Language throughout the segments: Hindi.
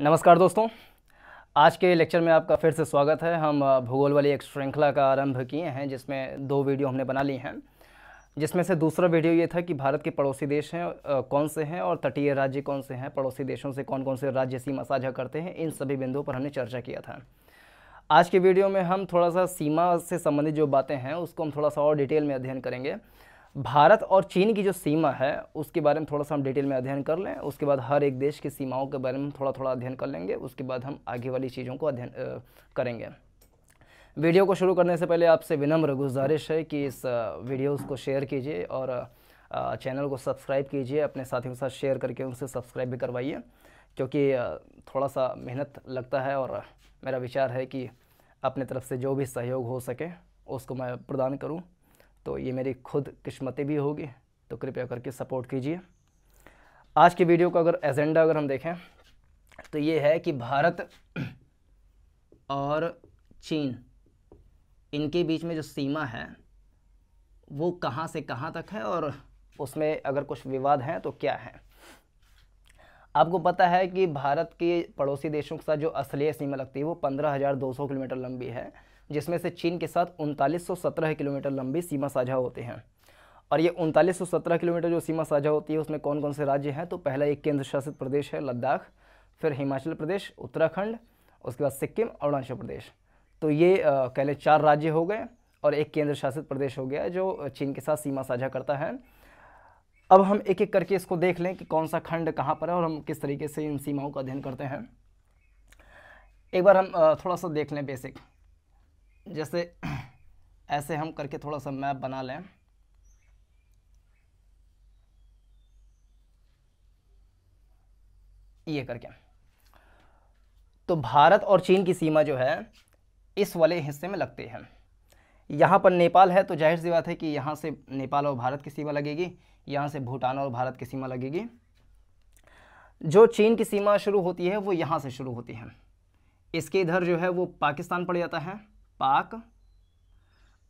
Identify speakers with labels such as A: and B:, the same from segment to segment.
A: नमस्कार दोस्तों आज के लेक्चर में आपका फिर से स्वागत है हम भूगोल वाली एक श्रृंखला का आरंभ किए हैं जिसमें दो वीडियो हमने बना ली हैं जिसमें से दूसरा वीडियो ये था कि भारत के पड़ोसी देश हैं कौन से हैं और तटीय राज्य कौन से हैं पड़ोसी देशों से कौन कौन से राज्य सीमा साझा करते हैं इन सभी बिंदुओं पर हमने चर्चा किया था आज के वीडियो में हम थोड़ा सा सीमा से संबंधित जो बातें हैं उसको हम थोड़ा सा और डिटेल में अध्ययन करेंगे भारत और चीन की जो सीमा है उसके बारे में थोड़ा सा हम डिटेल में अध्ययन कर लें उसके बाद हर एक देश की सीमाओं के बारे में थोड़ा थोड़ा अध्ययन कर लेंगे उसके बाद हम आगे वाली चीज़ों को अध्ययन करेंगे वीडियो को शुरू करने से पहले आपसे विनम्र गुजारिश है कि इस वीडियोज़ को शेयर कीजिए और चैनल को सब्सक्राइब कीजिए अपने साथियों के साथ शेयर करके उनसे सब्सक्राइब भी करवाइए क्योंकि थोड़ा सा मेहनत लगता है और मेरा विचार है कि अपने तरफ से जो भी सहयोग हो सके उसको मैं प्रदान करूं तो ये मेरी खुद किस्मतें भी होगी तो कृपया करके सपोर्ट कीजिए आज के वीडियो का अगर एजेंडा अगर हम देखें तो ये है कि भारत और चीन इनके बीच में जो सीमा है वो कहाँ से कहाँ तक है और उसमें अगर कुछ विवाद हैं तो क्या है आपको पता है कि भारत के पड़ोसी देशों के साथ जो असलीय सीमा लगती है वो पंद्रह हज़ार दो सौ किलोमीटर लंबी है जिसमें से चीन के साथ उनतालीस किलोमीटर लंबी सीमा साझा होते हैं और ये उनतालीस किलोमीटर जो सीमा साझा होती है उसमें कौन कौन से राज्य हैं तो पहला एक केंद्र शासित प्रदेश है लद्दाख फिर हिमाचल प्रदेश उत्तराखंड उसके बाद सिक्किम अरुणाचल प्रदेश तो ये कहले चार राज्य हो गए और एक केंद्र शासित प्रदेश हो गया जो चीन के साथ सीमा साझा करता है अब हम एक एक करके इसको देख लें कि कौन सा खंड कहाँ पर है और हम किस तरीके से इन सीमाओं का अध्ययन करते हैं एक बार हम थोड़ा सा देख लें बेसिक जैसे ऐसे हम करके थोड़ा सा मैप बना लें ये करके तो भारत और चीन की सीमा जो है इस वाले हिस्से में लगती है यहाँ पर नेपाल है तो जाहिर सी बात है कि यहाँ से नेपाल और भारत की सीमा लगेगी यहाँ से भूटान और भारत की सीमा लगेगी जो चीन की सीमा शुरू होती है वो यहाँ से शुरू होती है इसके इधर जो है वो पाकिस्तान पड़ जाता है पाक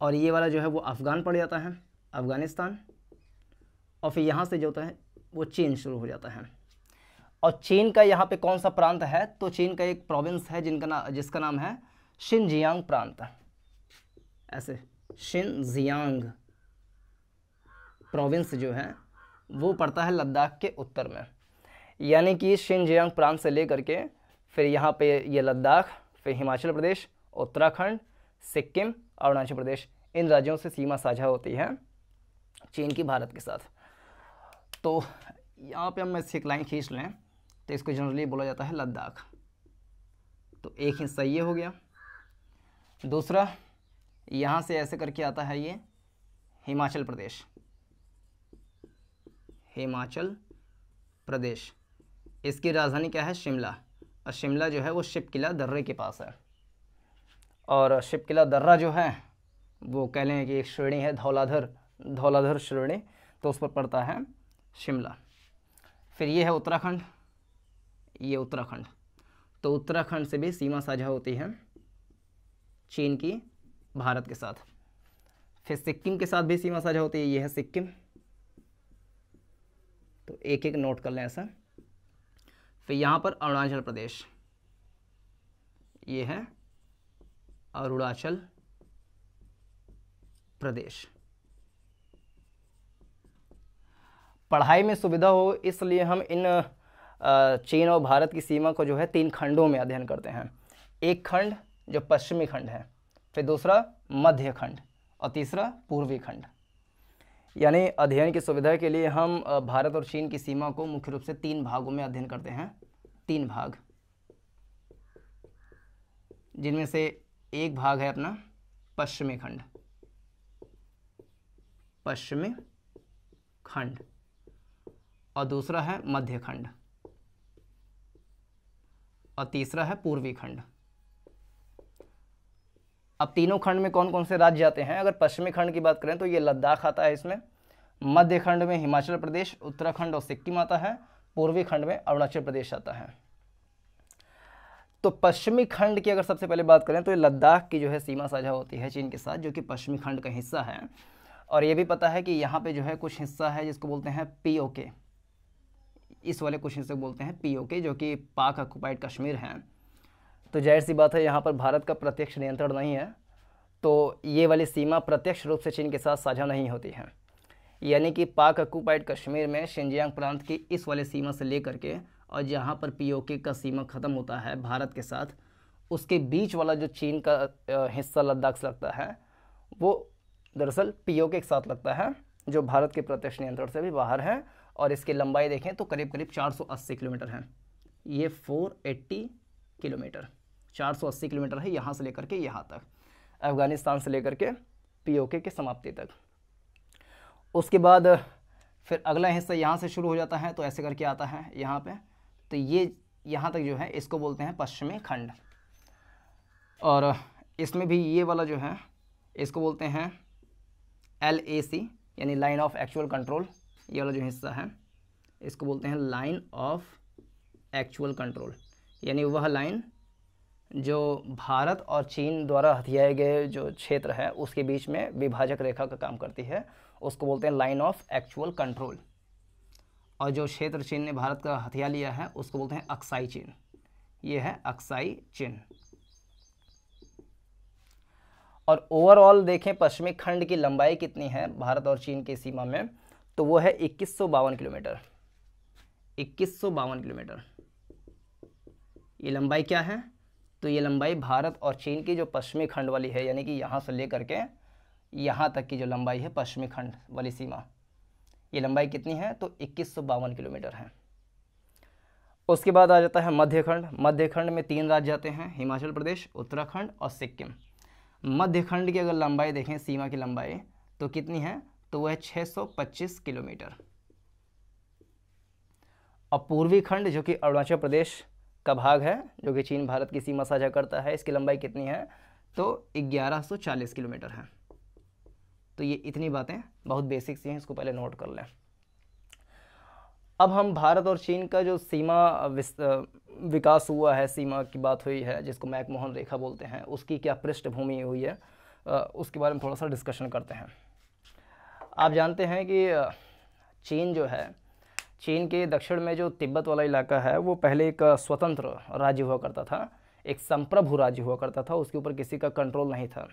A: और ये वाला जो है वो अफ़गान पड़ जाता है अफ़गानिस्तान और फिर यहाँ से जो होता है वो चीन शुरू हो जाता है और चीन का यहाँ पे कौन सा प्रांत है तो चीन का एक प्रोविंस है जिनका ना जिसका नाम है शिनजियांग प्रांत ऐसे शिनजियांग प्रोविंस जो है वो पड़ता है लद्दाख के उत्तर में यानी कि शिनजियांग प्रांत से लेकर के फिर यहाँ पे ये लद्दाख फिर हिमाचल प्रदेश उत्तराखंड सिक्किम अरुणाचल प्रदेश इन राज्यों से सीमा साझा होती है चीन की भारत के साथ तो यहाँ पे हम इसकी एक लाइन खींच लें तो इसको जनरली बोला जाता है लद्दाख तो एक हिस्सा ये हो गया दूसरा यहाँ से ऐसे करके आता है ये हिमाचल प्रदेश हिमाचल प्रदेश इसकी राजधानी क्या है शिमला और शिमला जो है वो शिप किला दर्रे के पास है और शिप किला दर्रा जो है वो कह लें कि एक श्रेणी है धौलाधर धौलाधर श्रेणी तो उस पर पड़ता है शिमला फिर ये है उत्तराखंड ये उत्तराखंड तो उत्तराखंड से भी सीमा साझा होती है चीन की भारत के साथ फिर सिक्किम के साथ भी सीमा साझा होती है ये है सिक्किम तो एक एक नोट कर लें ऐसा फिर यहाँ पर अरुणाचल प्रदेश ये है अरुणाचल प्रदेश पढ़ाई में सुविधा हो इसलिए हम इन चीन और भारत की सीमा को जो है तीन खंडों में अध्ययन करते हैं एक खंड जो पश्चिमी खंड है फिर दूसरा मध्य खंड और तीसरा पूर्वी खंड यानी अध्ययन की सुविधा के लिए हम भारत और चीन की सीमा को मुख्य रूप से तीन भागों में अध्ययन करते हैं तीन भाग जिनमें से एक भाग है अपना पश्चिमी खंड पश्चिमी खंड और दूसरा है मध्य खंड और तीसरा है पूर्वी खंड अब तीनों खंड में कौन कौन से राज्य आते हैं अगर पश्चिमी खंड की बात करें तो ये लद्दाख आता है इसमें मध्य खंड में हिमाचल प्रदेश उत्तराखंड और सिक्किम आता है पूर्वी खंड में अरुणाचल प्रदेश आता है तो पश्चिमी खंड की अगर सबसे पहले बात करें तो ये लद्दाख की जो है सीमा साझा होती है चीन के साथ जो कि पश्चिमी खंड का हिस्सा है और ये भी पता है कि यहाँ पे जो है कुछ हिस्सा है जिसको बोलते हैं पीओके इस वाले कुछ हिस्से को बोलते हैं पीओके जो कि पाक ऑक्यूपाइड कश्मीर है तो जाहिर सी बात है यहाँ पर भारत का प्रत्यक्ष नियंत्रण नहीं है तो ये वाली सीमा प्रत्यक्ष रूप से चीन के साथ साझा नहीं होती है यानी कि पाक ऑक्यूपाइड कश्मीर में शिंजियांग प्रांत की इस वाले सीमा से लेकर के और जहाँ पर पीओके का सीमा ख़त्म होता है भारत के साथ उसके बीच वाला जो चीन का हिस्सा लद्दाख से लगता है वो दरअसल पीओके के साथ लगता है जो भारत के प्रत्यक्ष नियंत्रण से भी बाहर है और इसकी लंबाई देखें तो करीब करीब 480 किलोमीटर है ये 480 किलोमीटर 480 किलोमीटर है यहाँ से लेकर के यहाँ तक अफ़गानिस्तान से लेकर के पीओके के समाप्ति तक उसके बाद फिर अगला हिस्सा यहाँ से शुरू हो जाता है तो ऐसे करके आता है यहाँ पे तो ये यहाँ तक जो है इसको बोलते हैं पश्चिमी खंड और इसमें भी ये वाला जो है इसको बोलते हैं एल ए सी यानी लाइन ऑफ एक्चुअल कंट्रोल ये वाला जो हिस्सा है इसको बोलते हैं लाइन ऑफ एक्चुअल कंट्रोल यानी वह लाइन जो भारत और चीन द्वारा हथियाए गए जो क्षेत्र है उसके बीच में विभाजक रेखा का काम करती है उसको बोलते हैं लाइन ऑफ एक्चुअल कंट्रोल और जो क्षेत्र चीन ने भारत का हथिया लिया है उसको बोलते हैं अक्साई चीन ये है अक्साई चीन और ओवरऑल देखें पश्चिमी खंड की लंबाई कितनी है भारत और चीन की सीमा में तो वो है इक्कीस किलोमीटर इक्कीस किलोमीटर ये लंबाई क्या है तो ये लंबाई भारत और चीन की जो पश्चिमी खंड वाली है यानी कि यहाँ से लेकर के यहाँ तक की जो लंबाई है पश्चिमी खंड वाली सीमा ये लंबाई कितनी है तो इक्कीस किलोमीटर है उसके बाद आ जाता है मध्य खंड मध्य खंड में तीन राज्य आते हैं हिमाचल प्रदेश उत्तराखंड और सिक्किम मध्य खंड की अगर लंबाई देखें सीमा की लंबाई तो कितनी है तो वह है 625 किलोमीटर और पूर्वी खंड जो कि अरुणाचल प्रदेश का भाग है जो कि चीन भारत की सीमा साझा करता है इसकी लंबाई कितनी है तो 1140 किलोमीटर है तो ये इतनी बातें बहुत बेसिक सी हैं इसको पहले नोट कर लें अब हम भारत और चीन का जो सीमा विकास हुआ है सीमा की बात हुई है जिसको मैकमोहन रेखा बोलते हैं उसकी क्या पृष्ठभूमि हुई है उसके बारे में थोड़ा सा डिस्कशन करते हैं आप जानते हैं कि चीन जो है चीन के दक्षिण में जो तिब्बत वाला इलाका है वो पहले एक स्वतंत्र राज्य हुआ करता था एक संप्रभु राज्य हुआ करता था उसके ऊपर किसी का कंट्रोल नहीं था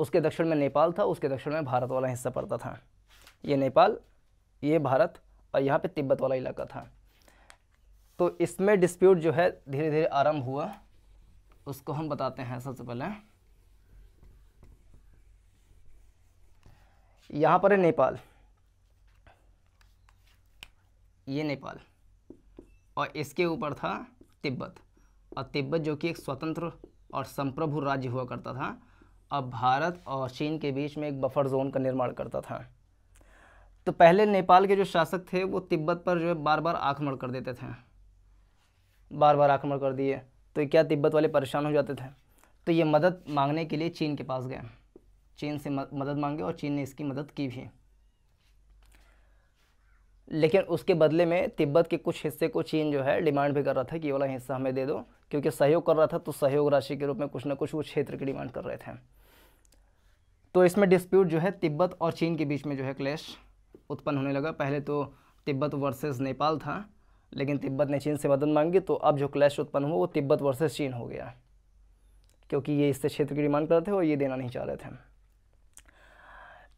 A: उसके दक्षिण में नेपाल था उसके दक्षिण में भारत वाला हिस्सा पड़ता था ये नेपाल ये भारत और यहाँ पे तिब्बत वाला इलाका था तो इसमें डिस्प्यूट जो है धीरे धीरे आरंभ हुआ उसको हम बताते हैं सबसे पहले यहाँ पर है नेपाल ये नेपाल और इसके ऊपर था तिब्बत और तिब्बत जो कि एक स्वतंत्र और संप्रभु राज्य हुआ करता था अब भारत और चीन के बीच में एक बफर जोन का निर्माण करता था तो पहले नेपाल के जो शासक थे वो तिब्बत पर जो है बार बार आक्रमण कर देते थे बार बार आक्रमण कर दिए तो क्या तिब्बत वाले परेशान हो जाते थे तो ये मदद मांगने के लिए चीन के पास गए चीन से मदद मांगे और चीन ने इसकी मदद की भी लेकिन उसके बदले में तिब्बत के कुछ हिस्से को चीन जो है डिमांड भी कर रहा था कि ये वाला हिस्सा हमें दे दो क्योंकि सहयोग कर रहा था तो सहयोग राशि के रूप में कुछ ना कुछ वो क्षेत्र की डिमांड कर रहे थे तो इसमें डिस्प्यूट जो है तिब्बत और चीन के बीच में जो है क्लेश उत्पन्न होने लगा पहले तो तिब्बत वर्सेज़ नेपाल था लेकिन तिब्बत ने चीन से मदद मांगी तो अब जो क्लैश उत्पन्न हुआ वो तिब्बत वर्सेज चीन हो गया क्योंकि ये इससे क्षेत्र की डिमांड कर रहे थे और ये देना नहीं चाह रहे थे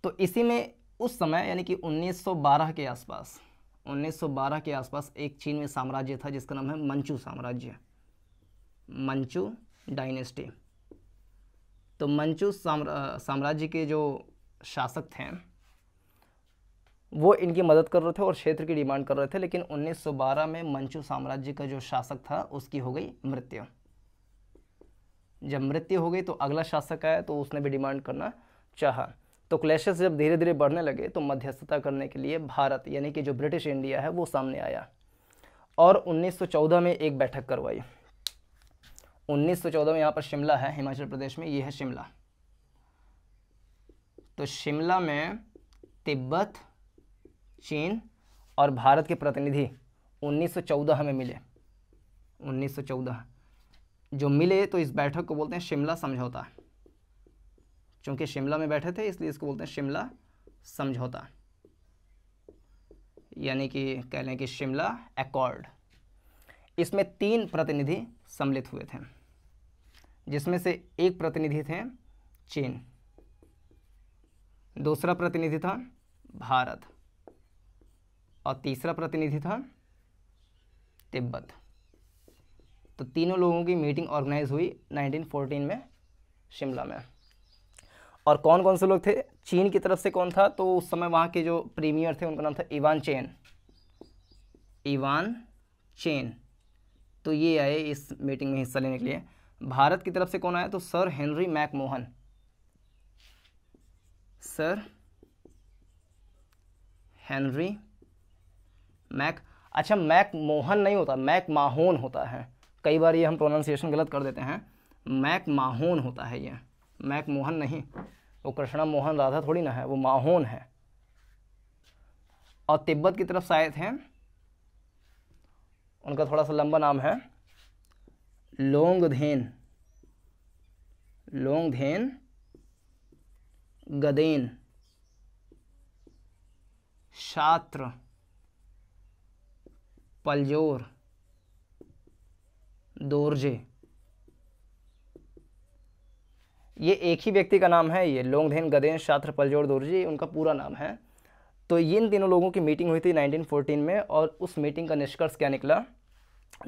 A: तो इसी में उस समय यानी कि 1912 के आसपास 1912 के आसपास एक चीन में साम्राज्य था जिसका नाम है मंचू साम्राज्य मंचू डायनेस्टी तो मंचू साम्रा, साम्राज्य के जो शासक थे वो इनकी मदद कर रहे थे और क्षेत्र की डिमांड कर रहे थे लेकिन 1912 में मंचू साम्राज्य का जो शासक था उसकी हो गई मृत्यु जब मृत्यु हो गई तो अगला शासक आया तो उसने भी डिमांड करना चाहा तो क्लैशेस जब धीरे धीरे बढ़ने लगे तो मध्यस्थता करने के लिए भारत यानी कि जो ब्रिटिश इंडिया है वो सामने आया और 1914 में एक बैठक करवाई 1914 में यहाँ पर शिमला है हिमाचल प्रदेश में ये है शिमला तो शिमला में तिब्बत चीन और भारत के प्रतिनिधि 1914 हमें मिले 1914 जो मिले तो इस बैठक को बोलते हैं शिमला समझौता चूंकि शिमला में बैठे थे इसलिए इसको बोलते हैं शिमला समझौता यानी कि कह लें कि शिमला एकॉर्ड इसमें तीन प्रतिनिधि सम्मिलित हुए थे जिसमें से एक प्रतिनिधि थे चीन दूसरा प्रतिनिधि था भारत और तीसरा प्रतिनिधि था तिब्बत तो तीनों लोगों की मीटिंग ऑर्गेनाइज हुई 1914 में शिमला में और कौन कौन से लोग थे चीन की तरफ से कौन था तो उस समय वहाँ के जो प्रीमियर थे उनका नाम था इवान चेन इवान चेन तो ये आए इस मीटिंग में हिस्सा लेने के लिए भारत की तरफ से कौन आया तो sir Henry McMahon sir Henry Mac अच्छा मैक मोहन नहीं होता मैक माहोन होता है कई बार ये हम प्रोनाउंसिएशन गलत कर देते हैं मैक माहौन होता है ये मैक मोहन नहीं वो कृष्णा मोहन राधा थोड़ी ना है वो माहौन है और तिब्बत की तरफ शायद हैं उनका थोड़ा सा लंबा नाम है लोंगधेन लोंगधेन गदेन शात्र पलजोर दोरजे ये एक ही व्यक्ति का नाम है ये लोंगधेन गदेन छात्र पलजोड़ दोर्जी उनका पूरा नाम है तो ये इन तीनों लोगों की मीटिंग हुई थी 1914 में और उस मीटिंग का निष्कर्ष क्या निकला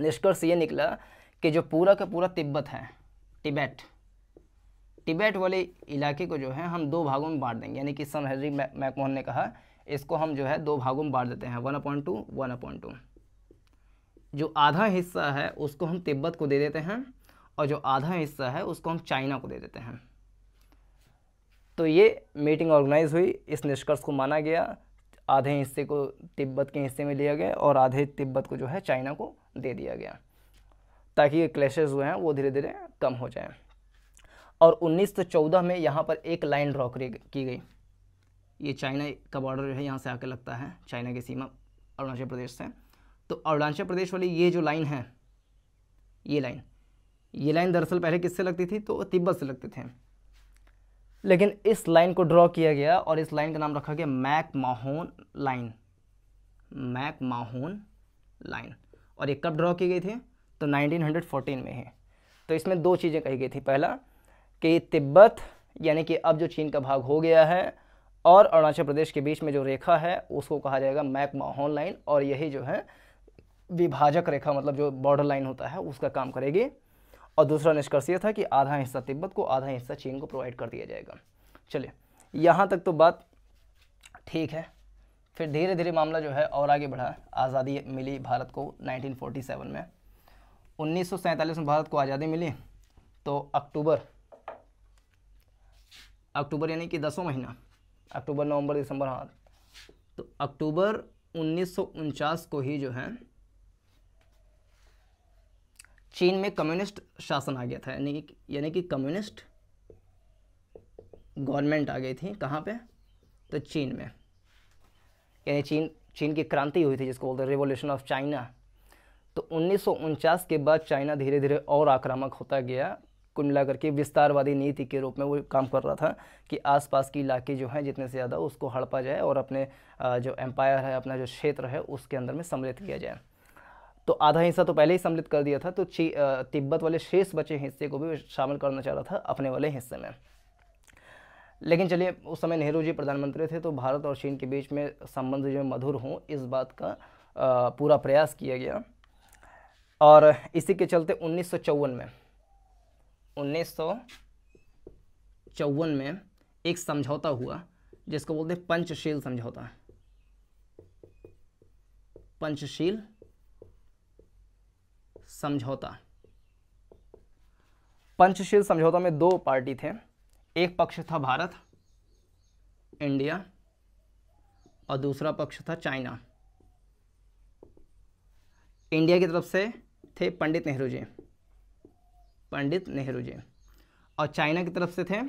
A: निष्कर्ष ये निकला कि जो पूरा का पूरा तिब्बत है टिबेट टिबेट वाले इलाके को जो है हम दो भागों में बांट देंगे यानी कि सन हेजरी मैकमोहन ने कहा इसको हम जो है दो भागों में बांट देते हैं one upon two one upon two जो आधा हिस्सा है उसको हम तिब्बत को दे देते हैं और जो आधा हिस्सा है उसको हम चाइना को दे देते हैं तो ये मीटिंग ऑर्गेनाइज हुई इस निष्कर्ष को माना गया आधे हिस्से को तिब्बत के हिस्से में लिया गया और आधे तिब्बत को जो है चाइना को दे दिया गया ताकि ये क्लैशेज हुए हैं वो धीरे धीरे कम हो जाएं और 1914 में यहाँ पर एक लाइन ड्रॉ करी की गई ये चाइना का बॉर्डर जो है यहाँ से आके लगता है चाइना की सीमा अरुणाचल प्रदेश से तो अरुणाचल प्रदेश वाली ये जो लाइन है ये लाइन ये लाइन दरअसल पहले किससे लगती थी तो तिब्बत से लगते थे लेकिन इस लाइन को ड्रॉ किया गया और इस लाइन का नाम रखा गया McMahon line McMahon line और ये कब ड्रॉ की गई थी तो 1914 में है तो इसमें दो चीज़ें कही गई थी पहला कि तिब्बत यानी कि अब जो चीन का भाग हो गया है और अरुणाचल प्रदेश के बीच में जो रेखा है उसको कहा जाएगा मैक माहौन लाइन और यही जो है विभाजक रेखा मतलब जो बॉर्डर लाइन होता है उसका काम करेगी और दूसरा निष्कर्ष ये था कि आधा हिस्सा तिब्बत को आधा हिस्सा चीन को प्रोवाइड कर दिया जाएगा चलिए यहाँ तक तो बात ठीक है फिर धीरे धीरे मामला जो है और आगे बढ़ा आज़ादी मिली भारत को 1947 में उन्नीस में भारत को आज़ादी मिली तो अक्टूबर अक्टूबर यानी कि दसों महीना अक्टूबर नवंबर दिसंबर हाँ तो अक्टूबर उन्नीस को ही जो है चीन में कम्युनिस्ट शासन आ गया था यानी कि यानी कि कम्युनिस्ट गवर्नमेंट आ गई थी कहाँ पे तो चीन में यानी चीन चीन की क्रांति हुई थी जिसको बोलते हैं रिवोल्यूशन ऑफ चाइना तो उन्नीस के बाद चाइना धीरे धीरे और आक्रामक होता गया कुल मिलाकर के विस्तारवादी नीति के रूप में वो काम कर रहा था कि आसपास की इलाके जो हैं जितने से ज़्यादा उसको हड़पा जाए और अपने जो एम्पायर है अपना जो क्षेत्र है उसके अंदर में सम्मिलित किया जाए तो आधा हिस्सा तो पहले ही सम्मिलित कर दिया था तो तिब्बत वाले शेष बचे हिस्से को भी शामिल करना चाह रहा था अपने वाले हिस्से में लेकिन चलिए उस समय नेहरू जी प्रधानमंत्री थे तो भारत और चीन के बीच में संबंध जो मधुर हों इस बात का पूरा प्रयास किया गया और इसी के चलते उन्नीस में उन्नीस में एक समझौता हुआ जिसको बोलते हैं पंचशील समझौता पंचशील समझौता पंचशील समझौता में दो पार्टी थे एक पक्ष था भारत इंडिया और दूसरा पक्ष था चाइना इंडिया की तरफ से थे पंडित नेहरू जी पंडित नेहरू जी और चाइना की तरफ से थे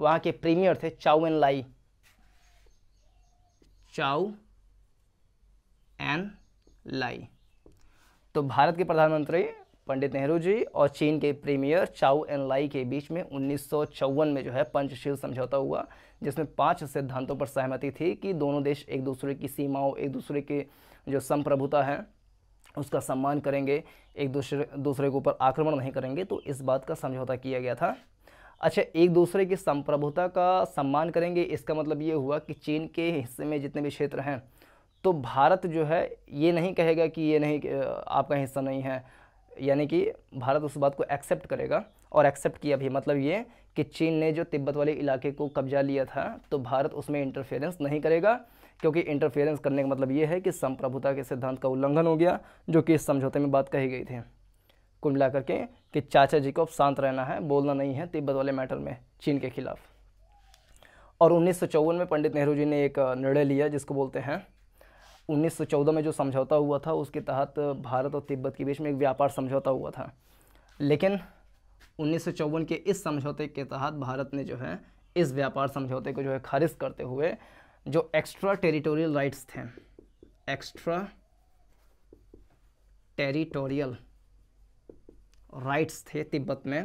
A: वहाँ के प्रीमियर थे चाउ एन लाई चाउ एन लाई तो भारत के प्रधानमंत्री पंडित नेहरू जी और चीन के प्रीमियर चाउ एन लाई के बीच में उन्नीस में जो है पंचशील समझौता हुआ जिसमें पांच सिद्धांतों पर सहमति थी कि दोनों देश एक दूसरे की सीमाओं एक दूसरे के जो संप्रभुता है उसका सम्मान करेंगे एक दूसरे दूसरे के ऊपर आक्रमण नहीं करेंगे तो इस बात का समझौता किया गया था अच्छा एक दूसरे की संप्रभुता का सम्मान करेंगे इसका मतलब ये हुआ कि चीन के हिस्से में जितने भी क्षेत्र हैं तो भारत जो है ये नहीं कहेगा कि ये नहीं आपका हिस्सा नहीं है यानी कि भारत उस बात को एक्सेप्ट करेगा और एक्सेप्ट किया भी मतलब ये कि चीन ने जो तिब्बत वाले इलाके को कब्जा लिया था तो भारत उसमें इंटरफेरेंस नहीं करेगा क्योंकि इंटरफेरेंस करने का मतलब ये है कि संप्रभुता के सिद्धांत का उल्लंघन हो गया जो कि इस समझौते में बात कही गई थी कुल मिला करके कि चाचा जी को अब शांत रहना है बोलना नहीं है तिब्बत वाले मैटर में चीन के खिलाफ और उन्नीस में पंडित नेहरू जी ने एक निर्णय लिया जिसको बोलते हैं 1914 में जो समझौता हुआ था उसके तहत भारत और तिब्बत के बीच में एक व्यापार समझौता हुआ था लेकिन उन्नीस के इस समझौते के तहत भारत ने जो है इस व्यापार समझौते को जो है खारिज करते हुए जो एक्स्ट्रा टेरिटोरियल राइट्स थे एक्स्ट्रा टेरिटोरियल राइट्स थे तिब्बत में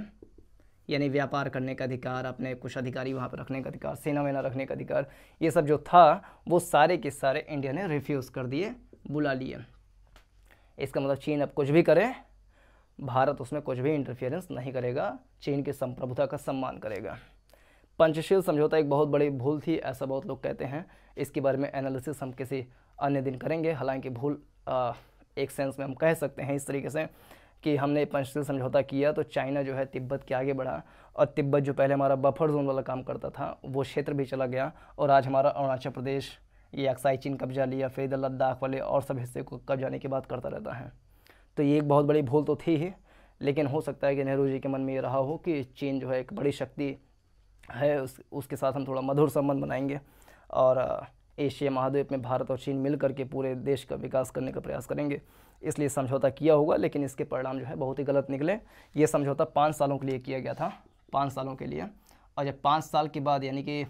A: यानी व्यापार करने का अधिकार अपने कुछ अधिकारी वहाँ पर रखने का अधिकार सेना वेना रखने का अधिकार ये सब जो था वो सारे के सारे इंडिया ने रिफ्यूज़ कर दिए बुला लिए इसका मतलब चीन अब कुछ भी करे भारत उसमें कुछ भी इंटरफेरेंस नहीं करेगा चीन की संप्रभुता का सम्मान करेगा पंचशील समझौता एक बहुत बड़ी भूल थी ऐसा बहुत लोग कहते हैं इसके बारे में एनालिसिस हम किसी अन्य दिन करेंगे हालांकि भूल आ, एक सेंस में हम कह सकते हैं इस तरीके से कि हमने पंचशील समझौता किया तो चाइना जो है तिब्बत के आगे बढ़ा और तिब्बत जो पहले हमारा बफर जोन वाला काम करता था वो क्षेत्र भी चला गया और आज हमारा अरुणाचल प्रदेश ये अक्साई चीन कब्जा लिया फिर इधर लद्दाख वाले और सब हिस्से को कब्जाने की बात करता रहता है तो ये एक बहुत बड़ी भूल तो थी ही लेकिन हो सकता है कि नेहरू जी के मन में ये रहा हो कि चीन जो है एक बड़ी शक्ति है उस उसके साथ हम थोड़ा मधुर संबंध बनाएंगे और एशिया महाद्वीप में भारत और चीन मिल के पूरे देश का विकास करने का प्रयास करेंगे इसलिए समझौता किया होगा लेकिन इसके परिणाम जो है बहुत ही गलत निकले ये समझौता पाँच सालों के लिए किया गया था पाँच सालों के लिए और जब पाँच साल के बाद यानी कि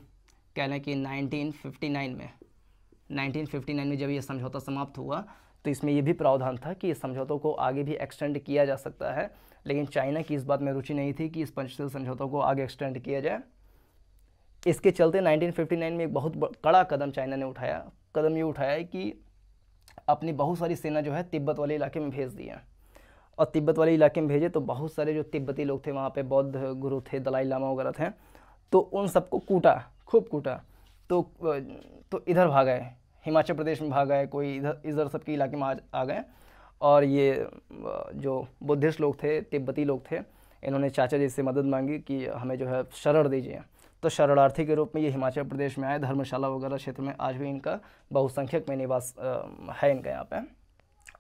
A: कह लें कि 1959 में 1959 में जब ये समझौता समाप्त हुआ तो इसमें यह भी प्रावधान था कि इस समझौतों को आगे भी एक्सटेंड किया जा सकता है लेकिन चाइना की इस बात में रुचि नहीं थी कि इस पंचशील समझौतों को आगे एक्सटेंड किया जाए इसके चलते 1959 में एक बहुत कड़ा कदम चाइना ने उठाया कदम ये उठाया कि अपनी बहुत सारी सेना जो है तिब्बत वाले इलाके में भेज दी है और तिब्बत वाले इलाके में भेजे तो बहुत सारे जो तिब्बती लोग थे वहाँ पे बौद्ध गुरु थे दलाई लामा वगैरह थे तो उन सबको कूटा खूब कूटा तो तो इधर भाग गए हिमाचल प्रदेश में भाग गए कोई इधर इधर सबके इलाके में आ गए और ये जो बुद्धिस्ट लोग थे तिब्बती लोग थे इन्होंने चाचा जी से मदद मांगी कि हमें जो है शरण दीजिए तो शरणार्थी के रूप में ये हिमाचल प्रदेश में आए धर्मशाला वगैरह क्षेत्र में आज भी इनका बहुसंख्यक में निवास है इनका यहाँ पर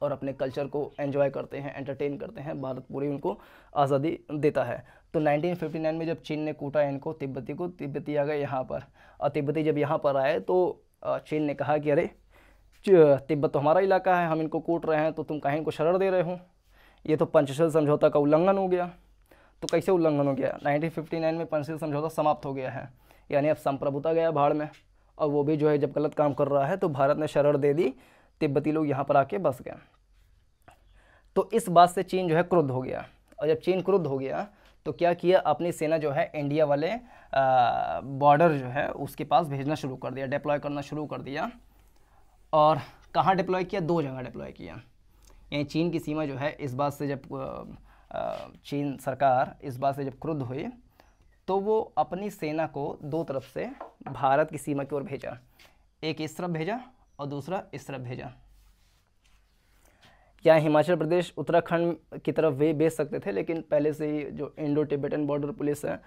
A: और अपने कल्चर को एंजॉय करते हैं एंटरटेन करते हैं भारत पूरी उनको आज़ादी देता है तो 1959 में जब चीन ने कूटा इनको तिब्बती को तिब्बती आ गए यहाँ पर और तिब्बती जब यहाँ पर आए तो चीन ने कहा कि अरे तिब्बत तो हमारा इलाका है हम इनको कूट रहे हैं तो तुम कहीं इनको शरण दे रहे हो ये तो पंचशील समझौता का उल्लंघन हो गया तो कैसे उल्लंघन हो गया 1959 में पंसिल समझौता समाप्त हो गया है यानी अब संप्रभुता गया भाड़ में और वो भी जो है जब गलत काम कर रहा है तो भारत ने शरण दे दी तिब्बती लोग यहाँ पर आके बस गए तो इस बात से चीन जो है क्रुद्ध हो गया और जब चीन क्रुद्ध हो गया तो क्या किया अपनी सेना जो है इंडिया वाले बॉर्डर जो है उसके पास भेजना शुरू कर दिया डिप्लॉय करना शुरू कर दिया और कहाँ डिप्लॉय किया दो जगह डिप्लॉय किया यानी चीन की सीमा जो है इस बात से जब चीन सरकार इस बात से जब क्रुद्ध हुई तो वो अपनी सेना को दो तरफ से भारत की सीमा की ओर भेजा एक इस तरफ भेजा और दूसरा इस तरफ भेजा क्या हिमाचल प्रदेश उत्तराखंड की तरफ वे भेज सकते थे लेकिन पहले से ही जो इंडो टिबेटन बॉर्डर पुलिस है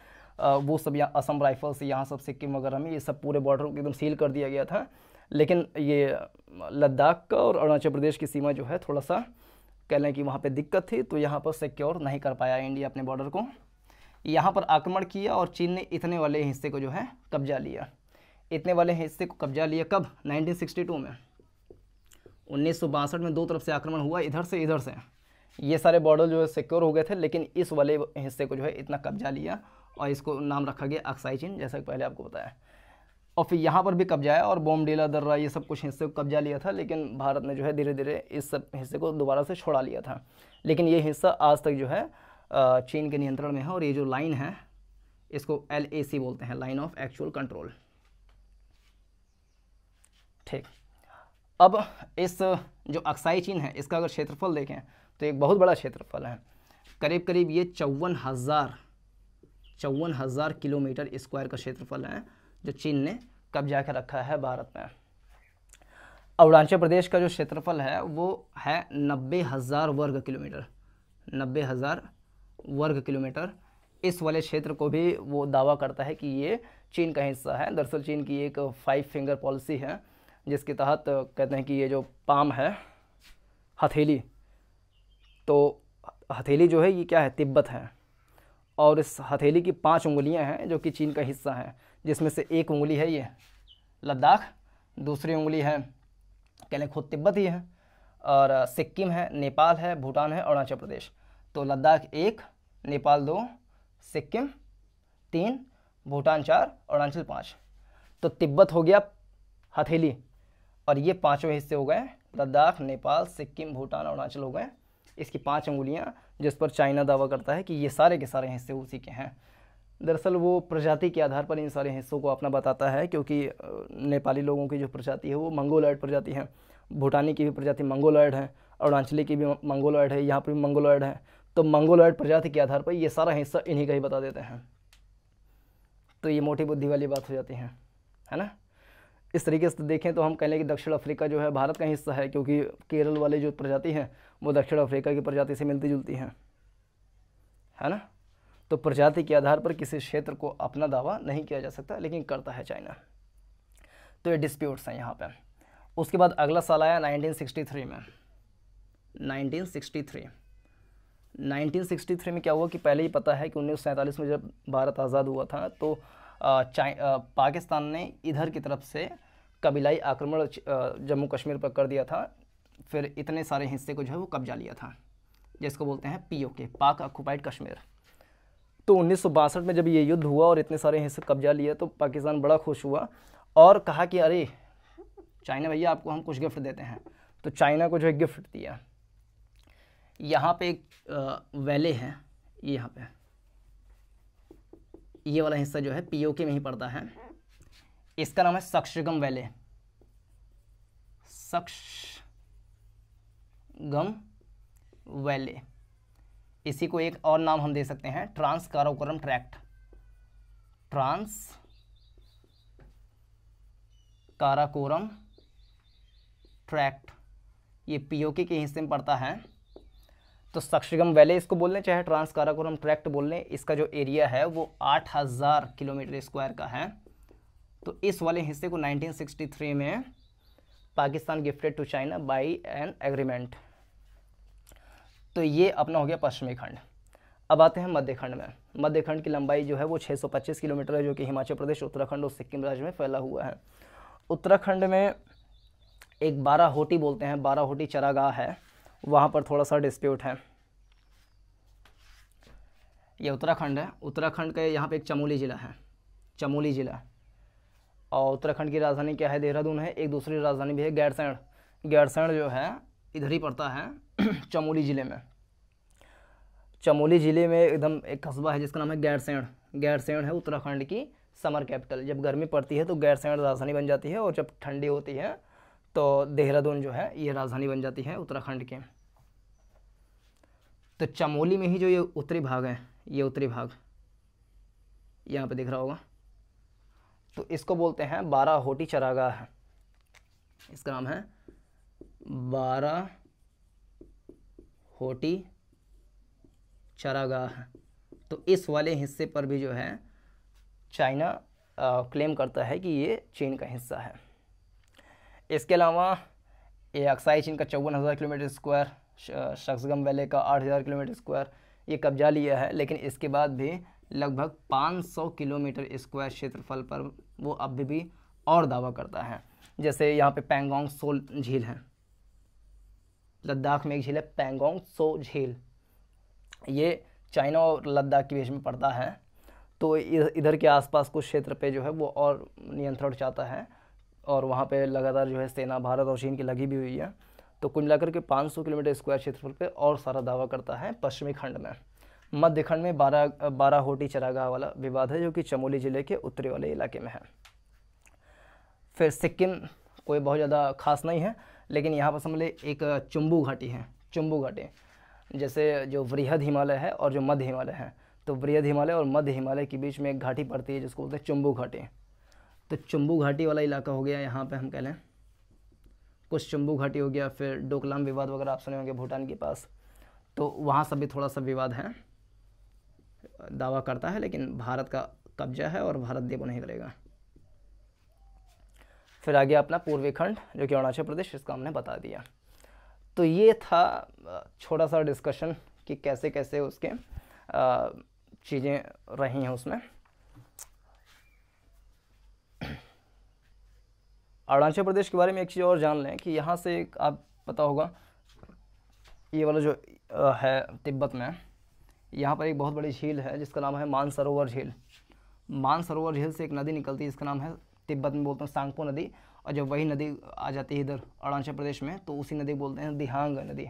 A: वो सब यहाँ असम राइफल्स यहाँ सब सिक्किम वगैरह में ये सब पूरे बॉर्डर को एकदम सील कर दिया गया था लेकिन ये लद्दाख का और अरुणाचल प्रदेश की सीमा जो है थोड़ा सा कह लें कि वहाँ पर दिक्कत थी तो यहाँ पर सिक्योर नहीं कर पाया इंडिया अपने बॉर्डर को यहाँ पर आक्रमण किया और चीन ने इतने वाले हिस्से को जो है कब्जा लिया इतने वाले हिस्से को कब्जा लिया कब 1962 में उन्नीस में दो तरफ से आक्रमण हुआ इधर से इधर से ये सारे बॉर्डर जो है सिक्योर हो गए थे लेकिन इस वाले हिस्से को जो है इतना कब्जा लिया और इसको नाम रखा गया अक्साई चीन जैसा कि पहले आपको बताया और फिर यहाँ पर भी कब्जा है और डीला दर्रा ये सब कुछ हिस्से को कब्जा लिया था लेकिन भारत ने जो है धीरे धीरे इस सब हिस्से को दोबारा से छोड़ा लिया था लेकिन ये हिस्सा आज तक जो है चीन के नियंत्रण में है और ये जो लाइन है इसको एल बोलते हैं लाइन ऑफ एक्चुअल कंट्रोल ठीक अब इस जो अक्साई चीन है इसका अगर क्षेत्रफल देखें तो एक बहुत बड़ा क्षेत्रफल है करीब करीब ये चौवन हज़ार चौवन हज़ार किलोमीटर स्क्वायर का क्षेत्रफल है जो चीन ने कब्जा कर रखा है भारत में अरुणाचल प्रदेश का जो क्षेत्रफल है वो है नब्बे हज़ार वर्ग किलोमीटर नब्बे हज़ार वर्ग किलोमीटर इस वाले क्षेत्र को भी वो दावा करता है कि ये चीन का हिस्सा है दरअसल चीन की एक फाइव फिंगर पॉलिसी है जिसके तहत कहते हैं कि ये जो पाम है हथेली तो हथेली जो है ये क्या है तिब्बत है और इस हथेली की पांच उंगलियां हैं जो कि चीन का हिस्सा हैं जिसमें से एक उंगली है ये लद्दाख दूसरी उंगली है कह लें खुद तिब्बत ही है और सिक्किम है नेपाल है भूटान है अरुणाचल प्रदेश तो लद्दाख एक नेपाल दो सिक्किम तीन भूटान चार अरुणाचल पाँच तो तिब्बत हो गया हथेली और ये पांचों हिस्से हो गए लद्दाख नेपाल सिक्किम भूटान अरुणाचल हो गए इसकी पांच उंगलियां जिस पर चाइना दावा करता है कि ये सारे के सारे हिस्से उसी के हैं दरअसल वो प्रजाति के आधार पर इन सारे हिस्सों को अपना बताता है क्योंकि नेपाली लोगों की जो प्रजाति है वो मंगोलॉयड प्रजाति है भूटानी की भी प्रजाति मंगोलॉयड है अरुणाचली की भी मंगोलॉयड है यहाँ पर भी मंगोलॉयड है तो मंगोलॉयड प्रजाति के आधार पर ये सारा हिस्सा इन्हीं का ही बता देते हैं तो ये मोटी बुद्धि वाली बात हो जाती है है ना इस तरीके से देखें तो हम कहें कि दक्षिण अफ्रीका जो है भारत का हिस्सा है क्योंकि केरल वाले जो प्रजाति हैं वो दक्षिण अफ्रीका की प्रजाति से मिलती जुलती हैं है ना तो प्रजाति के आधार पर किसी क्षेत्र को अपना दावा नहीं किया जा सकता लेकिन करता है चाइना तो ये डिस्प्यूट्स हैं यहाँ पर उसके बाद अगला साल आया 1963 में 1963 1963 में क्या हुआ कि पहले ही पता है कि उन्नीस में जब भारत आज़ाद हुआ था तो पाकिस्तान ने इधर की तरफ से कबीलाई आक्रमण जम्मू कश्मीर पर कर दिया था फिर इतने सारे हिस्से को जो है वो कब्जा लिया था जिसको बोलते हैं पीओके पाक ऑक्यूपाइड कश्मीर तो उन्नीस में जब ये युद्ध हुआ और इतने सारे हिस्से कब्जा लिया तो पाकिस्तान बड़ा खुश हुआ और कहा कि अरे चाइना भैया आपको हम कुछ गिफ्ट देते हैं तो चाइना को जो है गिफ्ट दिया यहाँ पे एक वैले है ये यहाँ पे ये वाला हिस्सा जो है पीओके में ही पड़ता है इसका नाम है सक्षगम वैले सक्ष गम वैले इसी को एक और नाम हम दे सकते हैं trans Karakoram tract trans Karakoram tract ये पीओके के हिस्से में पड़ता है तो सक्षगम वैले इसको बोल लें चाहे ट्रांस काराकोरम ट्रैक्ट बोल लें इसका जो एरिया है वो 8000 किलोमीटर स्क्वायर का है तो इस वाले हिस्से को 1963 में Pakistan gifted to China by an agreement तो ये अपना हो गया पश्चिमी खंड अब आते हैं मध्य खंड में मध्य खंड की लंबाई जो है वो 625 किलोमीटर है जो कि हिमाचल प्रदेश उत्तराखंड और सिक्किम राज्य में फैला हुआ है उत्तराखंड में एक बारह होटी बोलते हैं बारह होटी चरागाह है वहाँ पर थोड़ा सा डिस्प्यूट है ये उत्तराखंड है उत्तराखंड का यहाँ पे एक चमोली ज़िला है चमोली ज़िला और उत्तराखंड की राजधानी क्या है देहरादून है एक दूसरी राजधानी भी है गैरसैंड गैरसैण जो है इधर ही पड़ता है चमोली ज़िले में चमोली ज़िले में एकदम एक कस्बा है जिसका नाम है गैरसैण गैरसैण है उत्तराखंड की समर कैपिटल जब गर्मी पड़ती है तो गैरसैण राजधानी बन जाती है और जब ठंडी होती है तो देहरादून जो है ये राजधानी बन जाती है उत्तराखंड की तो चमोली में ही जो ये उत्तरी भाग है ये उत्तरी भाग यहाँ पे दिख रहा होगा तो इसको बोलते हैं बारह होटी चरागाह है इसका नाम है बारह होटी चरागाह तो इस वाले हिस्से पर भी जो है चाइना क्लेम करता है कि ये चीन का हिस्सा है इसके अलावा ये अक्साई चीन का चौवन हज़ार किलोमीटर स्क्वायर शख्सगम वैले का आठ हज़ार किलोमीटर स्क्वायर ये कब्जा लिया है लेकिन इसके बाद भी लगभग 500 किलोमीटर स्क्वायर क्षेत्रफल पर वो अब भी और दावा करता है जैसे यहाँ पे पैंगोंग सोल झील है लद्दाख में एक झील है पेंगोंग सो झील ये चाइना और लद्दाख के बीच में पड़ता है तो इधर के आसपास कुछ क्षेत्र पे जो है वो और नियंत्रण चाहता है और वहाँ पे लगातार जो है सेना भारत और चीन की लगी भी हुई है तो कुल मिलाकर के 500 किलोमीटर स्क्वायर क्षेत्रफल पे और सारा दावा करता है पश्चिमी खंड में मध्य खंड में बारह बारह होटी चरागाह वाला विवाद है जो कि चमोली ज़िले के उत्तरी वाले इलाके में है फिर सिक्किम कोई बहुत ज़्यादा खास नहीं है लेकिन यहाँ पर समझ लें एक चुम्बू घाटी है चुम्बू घाटी जैसे जो वृहद हिमालय है और जो मध्य हिमालय है तो वृहद हिमालय और मध्य हिमालय के बीच में एक घाटी पड़ती है जिसको बोलते हैं चुम्बू घाटी तो चुम्बू घाटी वाला इलाका हो गया यहाँ पर हम कह लें कुछ चुम्बू घाटी हो गया फिर डोकलाम विवाद वगैरह आप सुने होंगे भूटान के पास तो वहाँ सब भी थोड़ा सा विवाद है दावा करता है लेकिन भारत का कब्जा है और भारत देखो नहीं करेगा फिर आ गया अपना पूर्वी खंड जो कि अरुणाचल प्रदेश इसका हमने बता दिया तो ये था छोटा सा डिस्कशन कि कैसे कैसे उसके चीज़ें रही हैं उसमें अरुणाचल प्रदेश के बारे में एक चीज़ और जान लें कि यहाँ से एक आप पता होगा ये वाला जो है तिब्बत में यहाँ पर एक बहुत बड़ी झील है जिसका नाम है मानसरोवर झील मानसरोवर झील से एक नदी निकलती है जिसका नाम है तिब्बत में बोलते हैं सांगपो नदी और जब वही नदी आ जाती है इधर अरुणाचल प्रदेश में तो उसी नदी बोलते हैं दिहांग नदी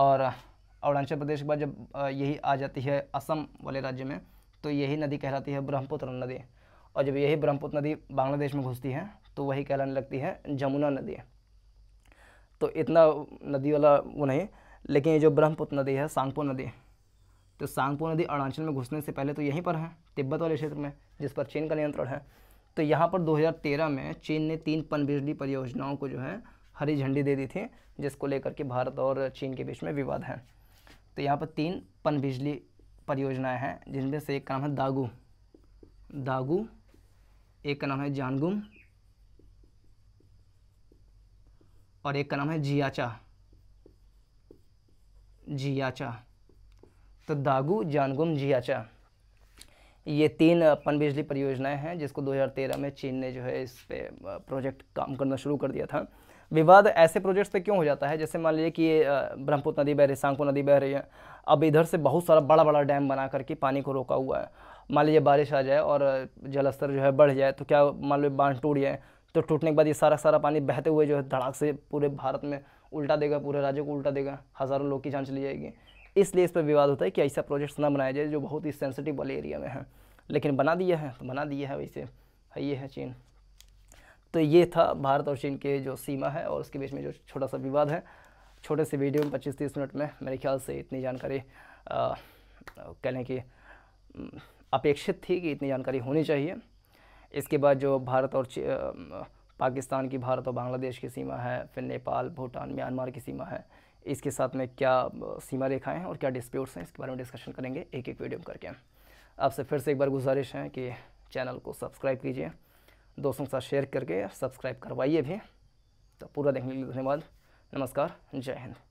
A: और अरुणाचल प्रदेश के बाद जब यही आ जाती है असम वाले राज्य में तो यही नदी कहलाती है ब्रह्मपुत्र नदी और जब यही ब्रह्मपुत्र नदी बांग्लादेश में घुसती है तो वही कहलाने लगती है जमुना नदी तो इतना नदी वाला वो नहीं लेकिन ये जो ब्रह्मपुत्र नदी है सांगपो नदी तो सांगपो नदी अरुणाचल में घुसने से पहले तो यहीं पर है तिब्बत वाले क्षेत्र में जिस पर चीन का नियंत्रण है तो यहाँ पर 2013 में चीन ने तीन पनबिजली परियोजनाओं को जो है हरी झंडी दे दी थी जिसको लेकर के भारत और चीन के बीच में विवाद है तो यहाँ पर तीन पनबिजली परियोजनाएं हैं जिनमें से एक का नाम है दागू दागू एक का नाम है जानगुम और एक का नाम है जियाचा जियाचा तो दागू जानगुम जियाचा ये तीन पनबिजली परियोजनाएं हैं जिसको 2013 में चीन ने जो है इस पर प्रोजेक्ट काम करना शुरू कर दिया था विवाद ऐसे प्रोजेक्ट्स पे क्यों हो जाता है जैसे मान लीजिए कि ये ब्रह्मपुत्र नदी बह रही है सांको नदी बह रही है अब इधर से बहुत सारा बड़ा बड़ा डैम बना करके पानी को रोका हुआ है मान लीजिए बारिश आ जाए और जलस्तर जो है बढ़ जाए तो क्या मान लीजिए बांध टूट जाए तो टूटने के बाद ये सारा सारा पानी बहते हुए जो है धड़ाक से पूरे भारत में उल्टा देगा पूरे राज्य को उल्टा देगा हज़ारों लोग की जान चली जाएगी इसलिए इस पर विवाद होता है कि ऐसा प्रोजेक्ट्स ना बनाया जाए जो बहुत ही सेंसिटिव वाले एरिया में है लेकिन बना दिया है तो बना दिया है वैसे है ये है चीन तो ये था भारत और चीन के जो सीमा है और उसके बीच में जो छोटा सा विवाद है छोटे से वीडियो में पच्चीस तीस मिनट में मेरे ख्याल से इतनी जानकारी कह लें कि अपेक्षित थी कि इतनी जानकारी होनी चाहिए इसके बाद जो भारत और पाकिस्तान की भारत और बांग्लादेश की सीमा है फिर नेपाल भूटान म्यांमार की सीमा है इसके साथ में क्या सीमा रेखाएँ हैं और क्या डिस्प्यूट्स हैं इसके बारे में डिस्कशन करेंगे एक एक वीडियो में करके आपसे फिर से एक बार गुजारिश है कि चैनल को सब्सक्राइब कीजिए दोस्तों के साथ शेयर करके सब्सक्राइब करवाइए भी तो पूरा देखने के लिए धन्यवाद नमस्कार जय हिंद